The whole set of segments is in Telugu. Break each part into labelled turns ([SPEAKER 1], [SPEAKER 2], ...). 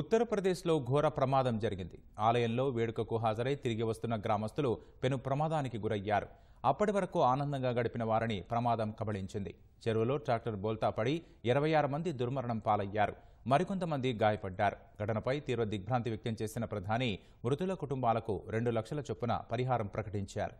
[SPEAKER 1] ఉత్తరప్రదేశ్లో ఘోర ప్రమాదం జరిగింది ఆలయంలో వేడుకకు హాజరై తిరిగి వస్తున్న గ్రామస్తులు పెను ప్రమాదానికి గురయ్యారు అప్పటి వరకు ఆనందంగా గడిపిన వారిని ప్రమాదం కబళించింది చెరువులో ట్రాక్టర్ బోల్తా పడి ఇరవై ఆరు మంది దుర్మరణం పాలయ్యారు మరికొంతమంది గాయపడ్డారు ఘటనపై తీవ్ర దిగ్భ్రాంతి వ్యక్తం చేసిన ప్రధాని మృతుల కుటుంబాలకు రెండు లక్షల చొప్పున పరిహారం ప్రకటించారు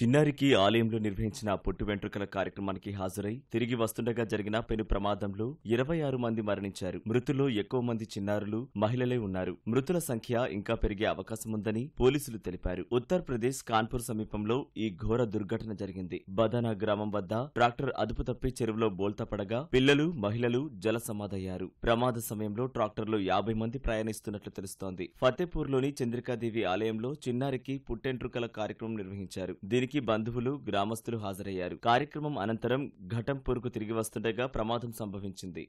[SPEAKER 2] చిన్నారికి ఆలయంలో నిర్వహించిన పొట్టు వెంట్రుకల కార్యక్రమానికి హాజరై తిరిగి వస్తుండగా జరిగిన పెను ప్రమాదంలో ఇరవై ఆరు మంది మరణించారు మృతుల్లో ఎక్కువ మంది చిన్నారులు మహిళలే ఉన్నారు మృతుల సంఖ్య ఇంకా పెరిగే అవకాశం ఉందని పోలీసులు తెలిపారు ఉత్తరప్రదేశ్ కాన్పూర్ సమీపంలో ఈ ఘోర దుర్ఘటన జరిగింది బదానా గ్రామం వద్ద ట్రాక్టర్ అదుపు తప్పి చెరువులో బోల్తా పడగా పిల్లలు మహిళలు జల సమాధయ్యారు ప్రమాద సమయంలో ట్రాక్టర్లో యాభై మంది ప్రయాణిస్తున్నట్లు తెలుస్తోంది ఫతేపూర్లోని చంద్రికాదేవి ఆలయంలో చిన్నారికి పుట్టెంట్రుకల కార్యక్రమం నిర్వహించారు దీనికి దీనికి బంధువులు గ్రామస్తులు హాజరయ్యారు కార్యక్రమం అనంతరం ఘటంపూర్కు తిరిగి వస్తుండగా ప్రమాదం సంభవించింది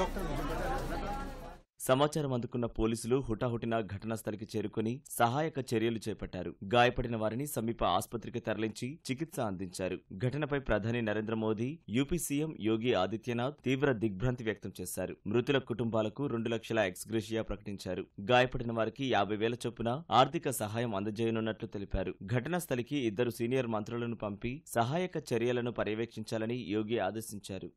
[SPEAKER 2] డాక్టర్ సమాచారం అందుకున్న పోలీసులు హుటాహుటిన ఘటనా స్థలికి చేరుకుని సహాయక చర్యలు చేపట్టారు గాయపడిన వారిని సమీప ఆసుపత్రికి తరలించి చికిత్స అందించారు ఘటనపై ప్రధాని నరేంద్ర మోదీ యూపీ సీఎం యోగి ఆదిత్యనాథ్ తీవ్ర దిగ్భ్రాంతి వ్యక్తం చేశారు మృతుల కుటుంబాలకు రెండు లక్షల ఎక్స్గ్రేషియా ప్రకటించారు గాయపడిన వారికి యాభై వేల చొప్పున ఆర్థిక సహాయం అందజేయనున్నట్లు తెలిపారు ఘటనా స్థలికి ఇద్దరు సీనియర్ మంత్రులను పంపి సహాయక చర్యలను పర్యవేక్షించాలని యోగి ఆదేశించారు